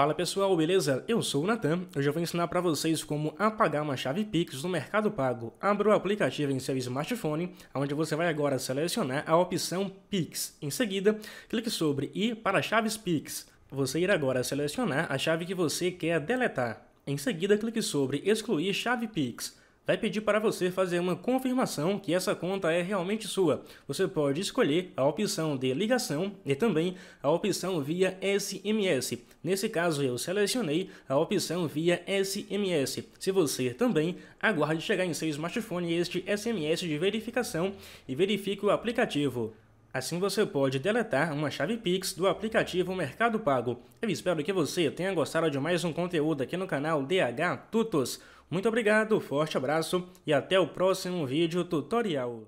Fala pessoal, beleza? Eu sou o Natan. Hoje eu vou ensinar para vocês como apagar uma chave Pix no Mercado Pago. Abra o aplicativo em seu smartphone, onde você vai agora selecionar a opção Pix. Em seguida, clique sobre I para chaves Pix. Você irá agora selecionar a chave que você quer deletar. Em seguida, clique sobre excluir chave Pix vai pedir para você fazer uma confirmação que essa conta é realmente sua. Você pode escolher a opção de ligação e também a opção via SMS. Nesse caso, eu selecionei a opção via SMS. Se você também, aguarde chegar em seu smartphone este SMS de verificação e verifique o aplicativo. Assim você pode deletar uma chave Pix do aplicativo Mercado Pago. Eu espero que você tenha gostado de mais um conteúdo aqui no canal DH Tutos. Muito obrigado, forte abraço e até o próximo vídeo tutorial.